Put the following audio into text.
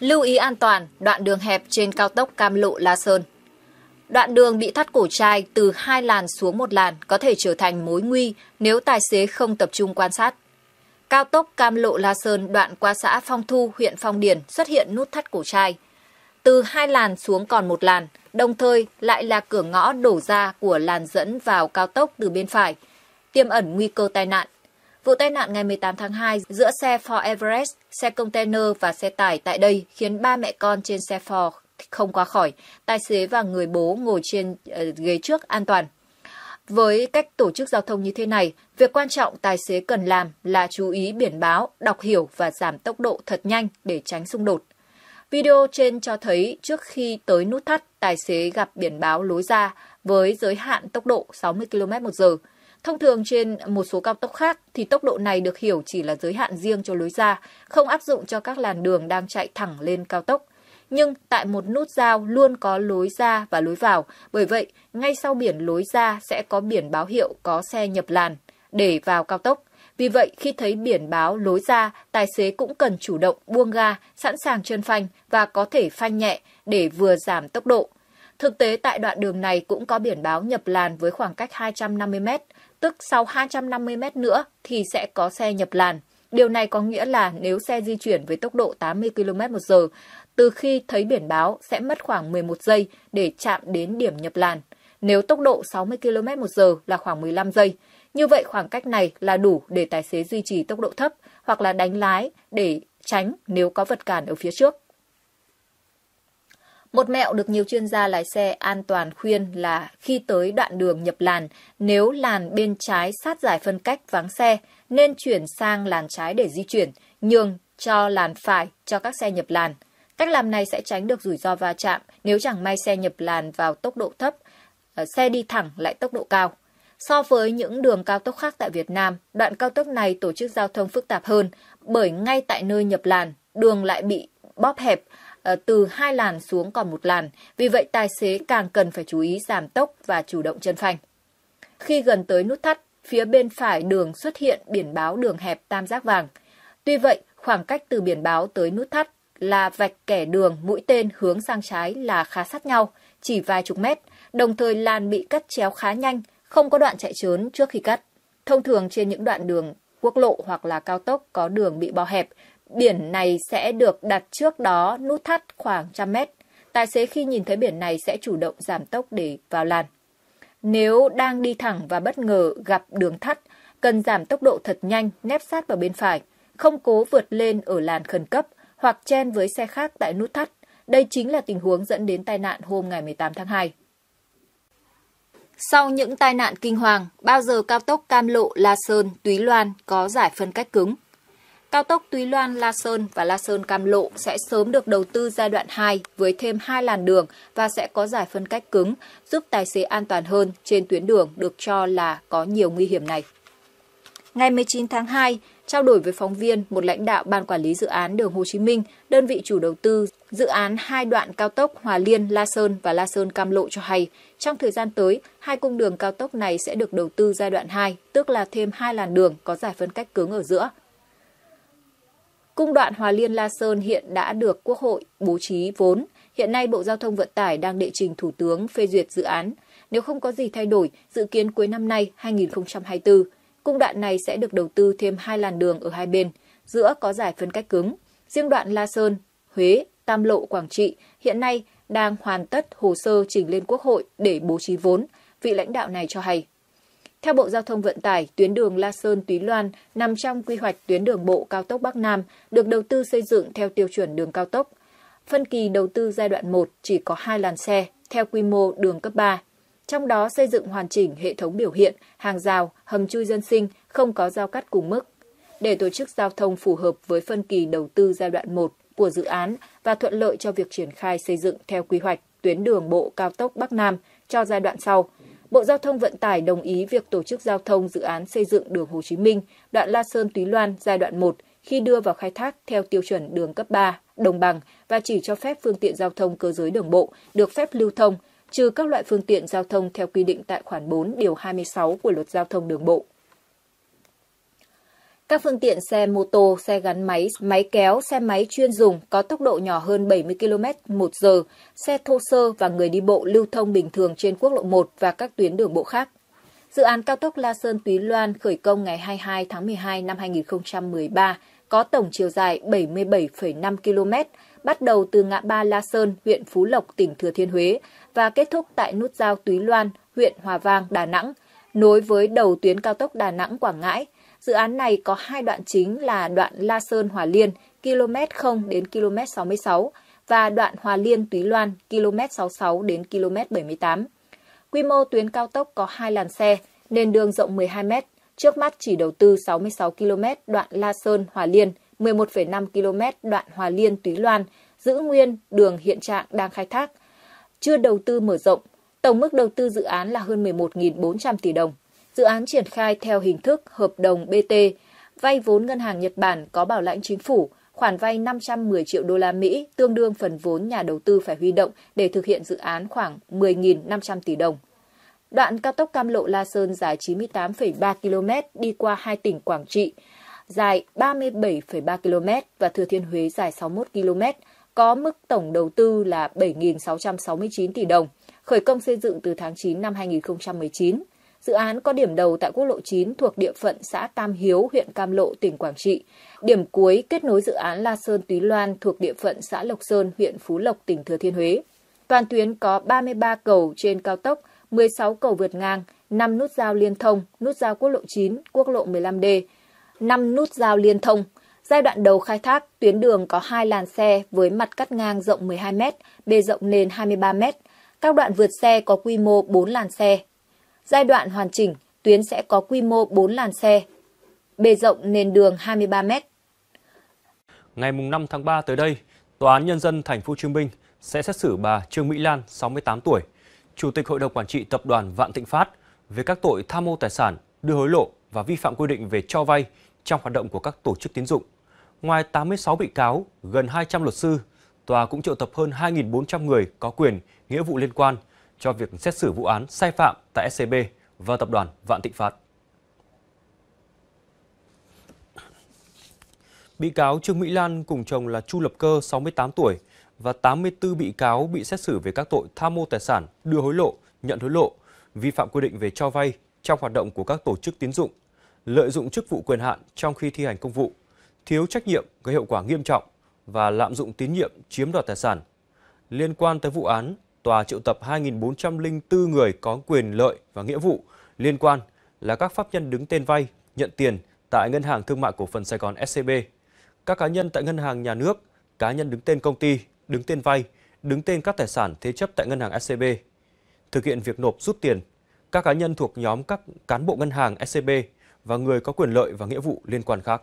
Lưu ý an toàn, đoạn đường hẹp trên cao tốc Cam Lộ La Sơn. Đoạn đường bị thắt cổ chai từ hai làn xuống một làn có thể trở thành mối nguy nếu tài xế không tập trung quan sát. Cao tốc Cam Lộ La Sơn đoạn qua xã Phong Thu, huyện Phong Điền xuất hiện nút thắt cổ chai. Từ hai làn xuống còn một làn, đồng thời lại là cửa ngõ đổ ra của làn dẫn vào cao tốc từ bên phải, tiềm ẩn nguy cơ tai nạn. Vụ tai nạn ngày 18 tháng 2 giữa xe Ford Everest, xe container và xe tải tại đây khiến ba mẹ con trên xe Ford không qua khỏi, tài xế và người bố ngồi trên ờ, ghế trước an toàn. Với cách tổ chức giao thông như thế này, việc quan trọng tài xế cần làm là chú ý biển báo, đọc hiểu và giảm tốc độ thật nhanh để tránh xung đột. Video trên cho thấy trước khi tới nút thắt, tài xế gặp biển báo lối ra với giới hạn tốc độ 60 km/h Thông thường trên một số cao tốc khác thì tốc độ này được hiểu chỉ là giới hạn riêng cho lối ra, không áp dụng cho các làn đường đang chạy thẳng lên cao tốc. Nhưng tại một nút giao luôn có lối ra và lối vào, bởi vậy ngay sau biển lối ra sẽ có biển báo hiệu có xe nhập làn để vào cao tốc. Vì vậy, khi thấy biển báo lối ra, tài xế cũng cần chủ động buông ga, sẵn sàng chân phanh và có thể phanh nhẹ để vừa giảm tốc độ, Thực tế tại đoạn đường này cũng có biển báo nhập làn với khoảng cách 250 m, tức sau 250 m nữa thì sẽ có xe nhập làn. Điều này có nghĩa là nếu xe di chuyển với tốc độ 80 km h từ khi thấy biển báo sẽ mất khoảng 11 giây để chạm đến điểm nhập làn. Nếu tốc độ 60 km h là khoảng 15 giây. Như vậy khoảng cách này là đủ để tài xế duy trì tốc độ thấp hoặc là đánh lái để tránh nếu có vật cản ở phía trước. Một mẹo được nhiều chuyên gia lái xe an toàn khuyên là khi tới đoạn đường nhập làn, nếu làn bên trái sát giải phân cách vắng xe, nên chuyển sang làn trái để di chuyển, nhường cho làn phải cho các xe nhập làn. Cách làm này sẽ tránh được rủi ro va chạm nếu chẳng may xe nhập làn vào tốc độ thấp, ờ, xe đi thẳng lại tốc độ cao. So với những đường cao tốc khác tại Việt Nam, đoạn cao tốc này tổ chức giao thông phức tạp hơn bởi ngay tại nơi nhập làn, đường lại bị bóp hẹp, Ờ, từ hai làn xuống còn một làn, vì vậy tài xế càng cần phải chú ý giảm tốc và chủ động chân phanh. Khi gần tới nút thắt, phía bên phải đường xuất hiện biển báo đường hẹp tam giác vàng. Tuy vậy, khoảng cách từ biển báo tới nút thắt là vạch kẻ đường mũi tên hướng sang trái là khá sát nhau, chỉ vài chục mét, đồng thời làn bị cắt chéo khá nhanh, không có đoạn chạy trốn trước khi cắt. Thông thường trên những đoạn đường quốc lộ hoặc là cao tốc có đường bị bó hẹp, Biển này sẽ được đặt trước đó nút thắt khoảng trăm mét. Tài xế khi nhìn thấy biển này sẽ chủ động giảm tốc để vào làn. Nếu đang đi thẳng và bất ngờ gặp đường thắt, cần giảm tốc độ thật nhanh, nép sát vào bên phải, không cố vượt lên ở làn khẩn cấp hoặc chen với xe khác tại nút thắt. Đây chính là tình huống dẫn đến tai nạn hôm ngày 18 tháng 2. Sau những tai nạn kinh hoàng, bao giờ cao tốc Cam Lộ La Sơn, Túy Loan có giải phân cách cứng? Cao tốc Túy Loan La Sơn và La Sơn Cam Lộ sẽ sớm được đầu tư giai đoạn 2 với thêm 2 làn đường và sẽ có giải phân cách cứng, giúp tài xế an toàn hơn trên tuyến đường được cho là có nhiều nguy hiểm này. Ngày 19 tháng 2, trao đổi với phóng viên, một lãnh đạo Ban Quản lý Dự án Đường Hồ Chí Minh, đơn vị chủ đầu tư dự án hai đoạn cao tốc Hòa Liên, La Sơn và La Sơn Cam Lộ cho hay, trong thời gian tới, hai cung đường cao tốc này sẽ được đầu tư giai đoạn 2, tức là thêm hai làn đường có giải phân cách cứng ở giữa. Cung đoạn Hòa Liên La Sơn hiện đã được Quốc hội bố trí vốn. Hiện nay Bộ Giao thông Vận tải đang đệ trình Thủ tướng phê duyệt dự án. Nếu không có gì thay đổi, dự kiến cuối năm nay 2024, cung đoạn này sẽ được đầu tư thêm hai làn đường ở hai bên, giữa có giải phân cách cứng. Riêng đoạn La Sơn, Huế, Tam Lộ, Quảng Trị hiện nay đang hoàn tất hồ sơ trình lên Quốc hội để bố trí vốn, vị lãnh đạo này cho hay. Theo Bộ Giao thông Vận tải, tuyến đường La Sơn Túy Loan nằm trong quy hoạch tuyến đường bộ cao tốc Bắc Nam, được đầu tư xây dựng theo tiêu chuẩn đường cao tốc. Phân kỳ đầu tư giai đoạn 1 chỉ có 2 làn xe theo quy mô đường cấp 3. Trong đó xây dựng hoàn chỉnh hệ thống biểu hiện, hàng rào, hầm chui dân sinh không có giao cắt cùng mức để tổ chức giao thông phù hợp với phân kỳ đầu tư giai đoạn 1 của dự án và thuận lợi cho việc triển khai xây dựng theo quy hoạch tuyến đường bộ cao tốc Bắc Nam cho giai đoạn sau – Bộ Giao thông Vận tải đồng ý việc tổ chức giao thông dự án xây dựng đường Hồ Chí Minh, đoạn La Sơn Túy Loan giai đoạn 1 khi đưa vào khai thác theo tiêu chuẩn đường cấp 3, đồng bằng và chỉ cho phép phương tiện giao thông cơ giới đường bộ được phép lưu thông, trừ các loại phương tiện giao thông theo quy định tại khoản 4 điều 26 của Luật Giao thông đường bộ. Các phương tiện xe mô tô, xe gắn máy, máy kéo, xe máy chuyên dùng có tốc độ nhỏ hơn 70 km một giờ, xe thô sơ và người đi bộ lưu thông bình thường trên quốc lộ 1 và các tuyến đường bộ khác. Dự án cao tốc La Sơn Túy Loan khởi công ngày 22 tháng 12 năm 2013 có tổng chiều dài 77,5 km, bắt đầu từ ngã ba La Sơn, huyện Phú Lộc, tỉnh Thừa Thiên Huế và kết thúc tại nút giao Túy Loan, huyện Hòa Vang, Đà Nẵng, nối với đầu tuyến cao tốc Đà Nẵng Quảng Ngãi – Dự án này có hai đoạn chính là đoạn La Sơn Hòa Liên, km 0 đến km 66 và đoạn Hòa Liên Túy Loan, km 66 đến km 78. Quy mô tuyến cao tốc có hai làn xe, nền đường rộng 12 m, trước mắt chỉ đầu tư 66 km đoạn La Sơn Hòa Liên, 11,5 km đoạn Hòa Liên Túy Loan, giữ nguyên đường hiện trạng đang khai thác, chưa đầu tư mở rộng. Tổng mức đầu tư dự án là hơn 11.400 tỷ đồng. Dự án triển khai theo hình thức hợp đồng BT, vay vốn ngân hàng Nhật Bản có bảo lãnh chính phủ, khoản vay 510 triệu đô la Mỹ tương đương phần vốn nhà đầu tư phải huy động để thực hiện dự án khoảng 10.500 tỷ đồng. Đoạn cao tốc Cam Lộ La Sơn dài 98,3 km đi qua hai tỉnh Quảng Trị, dài 37,3 km và Thừa Thiên Huế dài 61 km, có mức tổng đầu tư là 7.669 tỷ đồng, khởi công xây dựng từ tháng 9 năm 2019. Dự án có điểm đầu tại quốc lộ 9 thuộc địa phận xã Tam Hiếu, huyện Cam Lộ, tỉnh Quảng Trị. Điểm cuối kết nối dự án La Sơn Túy Loan thuộc địa phận xã Lộc Sơn, huyện Phú Lộc, tỉnh Thừa Thiên Huế. Toàn tuyến có 33 cầu trên cao tốc, 16 cầu vượt ngang, 5 nút giao liên thông, nút giao quốc lộ 9, quốc lộ 15D, 5 nút giao liên thông. Giai đoạn đầu khai thác, tuyến đường có 2 làn xe với mặt cắt ngang rộng 12m, bề rộng nền 23m. Các đoạn vượt xe có quy mô 4 làn xe, Giai đoạn hoàn chỉnh, tuyến sẽ có quy mô 4 làn xe, bề rộng nền đường 23 m. Ngày 5 tháng 3 tới đây, Tòa án Nhân dân Thành phố Hồ Chí Minh sẽ xét xử bà Trương Mỹ Lan, 68 tuổi, Chủ tịch Hội đồng Quản trị Tập đoàn Vạn Thịnh Phát về các tội tham mô tài sản, đưa hối lộ và vi phạm quy định về cho vay trong hoạt động của các tổ chức tín dụng. Ngoài 86 bị cáo, gần 200 luật sư, tòa cũng triệu tập hơn 2.400 người có quyền, nghĩa vụ liên quan – cho việc xét xử vụ án sai phạm tại SCB và tập đoàn Vạn Thịnh Phát. Bị cáo Trương Mỹ Lan cùng chồng là Chu Lập Cơ 68 tuổi và 84 bị cáo bị xét xử về các tội tham mô tài sản, đưa hối lộ, nhận hối lộ, vi phạm quy định về cho vay trong hoạt động của các tổ chức tín dụng, lợi dụng chức vụ quyền hạn trong khi thi hành công vụ, thiếu trách nhiệm gây hậu quả nghiêm trọng và lạm dụng tín nhiệm chiếm đoạt tài sản. Liên quan tới vụ án, tòa triệu tập 2.404 người có quyền lợi và nghĩa vụ liên quan là các pháp nhân đứng tên vay, nhận tiền tại Ngân hàng Thương mại Cổ phần Sài Gòn SCB, các cá nhân tại Ngân hàng Nhà nước, cá nhân đứng tên công ty, đứng tên vay, đứng tên các tài sản thế chấp tại Ngân hàng SCB. Thực hiện việc nộp rút tiền, các cá nhân thuộc nhóm các cán bộ ngân hàng SCB và người có quyền lợi và nghĩa vụ liên quan khác.